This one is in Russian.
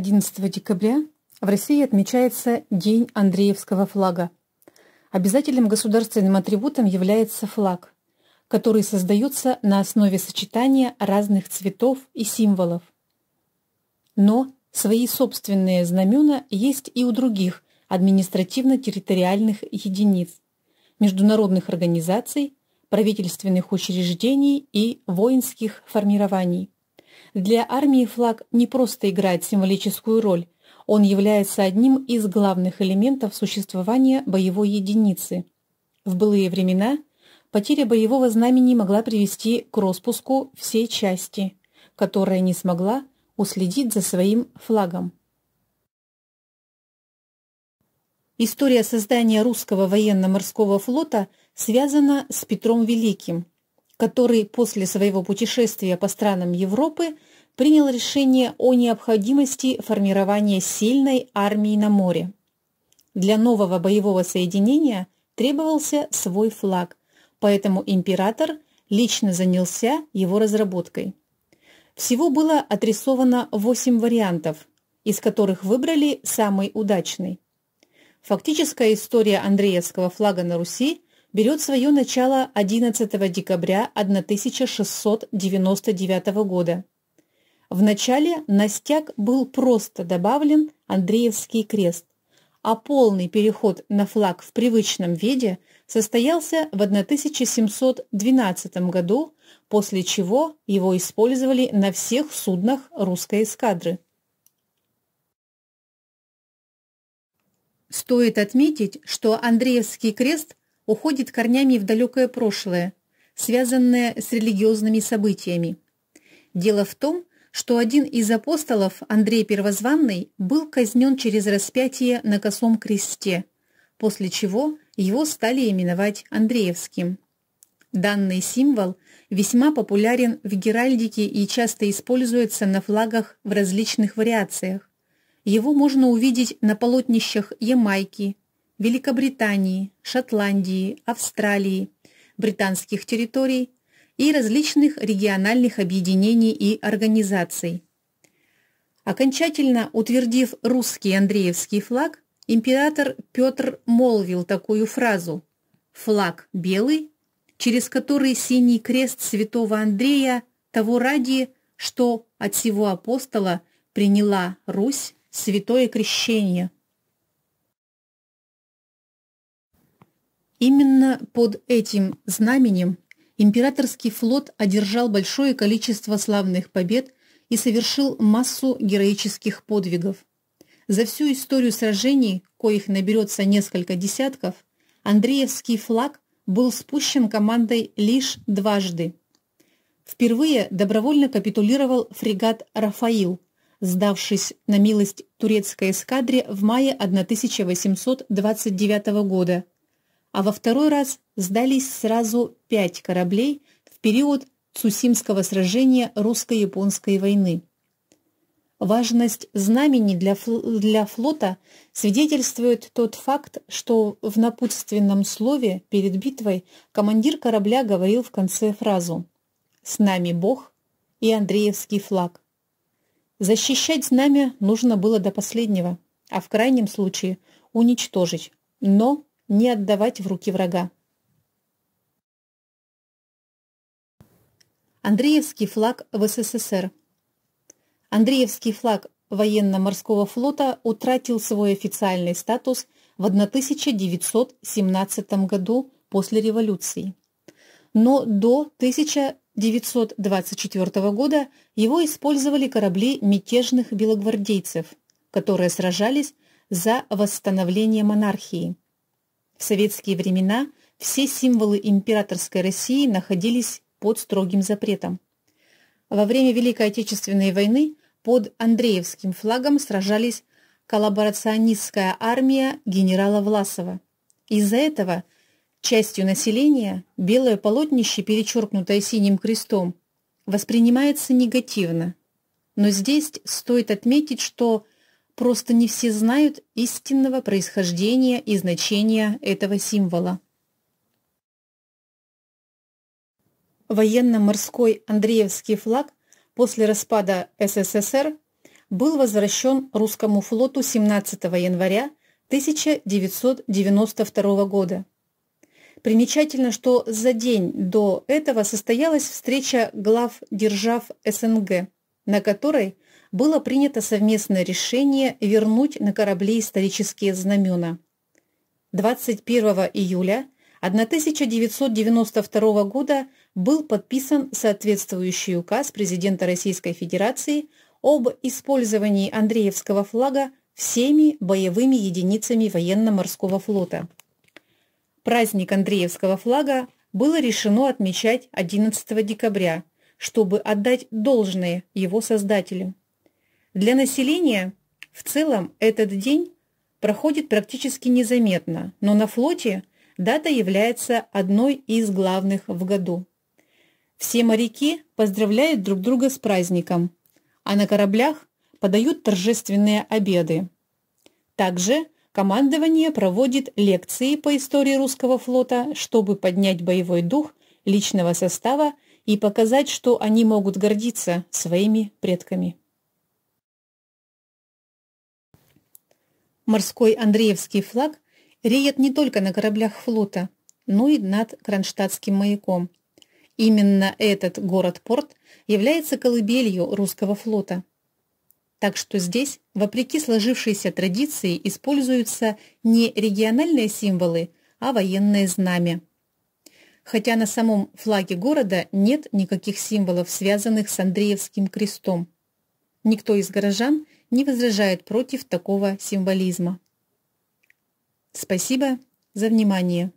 11 декабря в России отмечается День Андреевского флага. Обязательным государственным атрибутом является флаг, который создается на основе сочетания разных цветов и символов. Но свои собственные знамена есть и у других административно-территориальных единиц, международных организаций, правительственных учреждений и воинских формирований. Для армии флаг не просто играет символическую роль, он является одним из главных элементов существования боевой единицы. В былые времена потеря боевого знамени могла привести к распуску всей части, которая не смогла уследить за своим флагом. История создания русского военно-морского флота связана с Петром Великим – который после своего путешествия по странам Европы принял решение о необходимости формирования сильной армии на море. Для нового боевого соединения требовался свой флаг, поэтому император лично занялся его разработкой. Всего было отрисовано 8 вариантов, из которых выбрали самый удачный. Фактическая история Андреевского флага на Руси берет свое начало 11 декабря 1699 года. В начале на стяг был просто добавлен Андреевский крест, а полный переход на флаг в привычном виде состоялся в 1712 году, после чего его использовали на всех суднах русской эскадры. Стоит отметить, что Андреевский крест уходит корнями в далекое прошлое, связанное с религиозными событиями. Дело в том, что один из апостолов, Андрей Первозванный, был казнен через распятие на косом кресте, после чего его стали именовать Андреевским. Данный символ весьма популярен в геральдике и часто используется на флагах в различных вариациях. Его можно увидеть на полотнищах Ямайки, Великобритании, Шотландии, Австралии, британских территорий и различных региональных объединений и организаций. Окончательно утвердив русский Андреевский флаг, император Петр молвил такую фразу «Флаг белый, через который синий крест святого Андрея того ради, что от всего апостола приняла Русь святое крещение». Именно под этим знаменем императорский флот одержал большое количество славных побед и совершил массу героических подвигов. За всю историю сражений, коих наберется несколько десятков, Андреевский флаг был спущен командой лишь дважды. Впервые добровольно капитулировал фрегат «Рафаил», сдавшись на милость турецкой эскадре в мае 1829 года – а во второй раз сдались сразу пять кораблей в период Цусимского сражения русско-японской войны. Важность знамени для, фл для флота свидетельствует тот факт, что в напутственном слове перед битвой командир корабля говорил в конце фразу «С нами Бог и Андреевский флаг». Защищать знамя нужно было до последнего, а в крайнем случае уничтожить, но не отдавать в руки врага. Андреевский флаг в СССР Андреевский флаг военно-морского флота утратил свой официальный статус в 1917 году после революции. Но до 1924 года его использовали корабли мятежных белогвардейцев, которые сражались за восстановление монархии – в советские времена все символы императорской России находились под строгим запретом. Во время Великой Отечественной войны под Андреевским флагом сражались коллаборационистская армия генерала Власова. Из-за этого частью населения белое полотнище, перечеркнутое синим крестом, воспринимается негативно. Но здесь стоит отметить, что – Просто не все знают истинного происхождения и значения этого символа. Военно-морской Андреевский флаг после распада СССР был возвращен русскому флоту 17 января 1992 года. Примечательно, что за день до этого состоялась встреча глав держав СНГ, на которой – было принято совместное решение вернуть на корабли исторические знамена. 21 июля 1992 года был подписан соответствующий указ президента Российской Федерации об использовании Андреевского флага всеми боевыми единицами военно-морского флота. Праздник Андреевского флага было решено отмечать 11 декабря, чтобы отдать должное его создателю. Для населения в целом этот день проходит практически незаметно, но на флоте дата является одной из главных в году. Все моряки поздравляют друг друга с праздником, а на кораблях подают торжественные обеды. Также командование проводит лекции по истории русского флота, чтобы поднять боевой дух личного состава и показать, что они могут гордиться своими предками. Морской Андреевский флаг реет не только на кораблях флота, но и над Кронштадтским маяком. Именно этот город-порт является колыбелью русского флота. Так что здесь, вопреки сложившейся традиции, используются не региональные символы, а военные знамя. Хотя на самом флаге города нет никаких символов, связанных с Андреевским крестом. Никто из горожан не возражает против такого символизма. Спасибо за внимание.